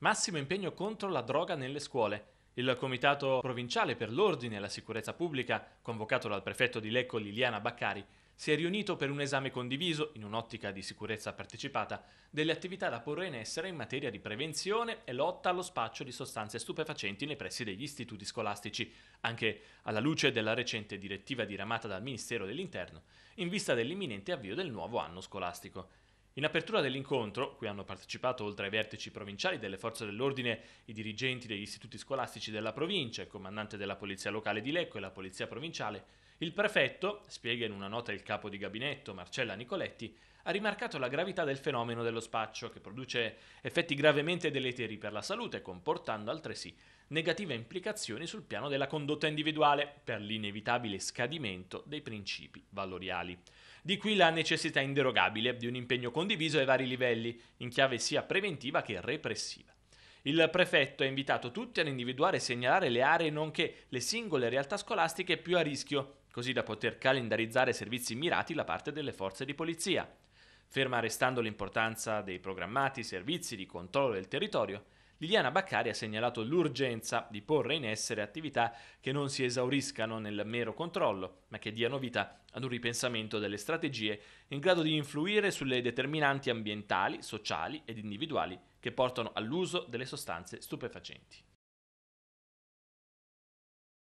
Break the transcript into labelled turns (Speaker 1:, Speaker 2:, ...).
Speaker 1: Massimo impegno contro la droga nelle scuole. Il Comitato Provinciale per l'Ordine e la Sicurezza Pubblica, convocato dal prefetto di Lecco Liliana Baccari, si è riunito per un esame condiviso, in un'ottica di sicurezza partecipata, delle attività da porre in essere in materia di prevenzione e lotta allo spaccio di sostanze stupefacenti nei pressi degli istituti scolastici, anche alla luce della recente direttiva diramata dal Ministero dell'Interno, in vista dell'imminente avvio del nuovo anno scolastico. In apertura dell'incontro, cui hanno partecipato oltre ai vertici provinciali delle forze dell'ordine, i dirigenti degli istituti scolastici della provincia, il comandante della polizia locale di Lecco e la polizia provinciale, il prefetto, spiega in una nota il capo di gabinetto Marcella Nicoletti, ha rimarcato la gravità del fenomeno dello spaccio, che produce effetti gravemente deleteri per la salute, comportando altresì negative implicazioni sul piano della condotta individuale, per l'inevitabile scadimento dei principi valoriali. Di qui la necessità inderogabile di un impegno condiviso ai vari livelli, in chiave sia preventiva che repressiva. Il prefetto ha invitato tutti ad individuare e segnalare le aree nonché le singole realtà scolastiche più a rischio, così da poter calendarizzare servizi mirati da parte delle forze di polizia. Ferma restando l'importanza dei programmati servizi di controllo del territorio, Liliana Baccari ha segnalato l'urgenza di porre in essere attività che non si esauriscano nel mero controllo, ma che diano vita ad un ripensamento delle strategie in grado di influire sulle determinanti ambientali, sociali ed individuali che portano all'uso delle sostanze stupefacenti.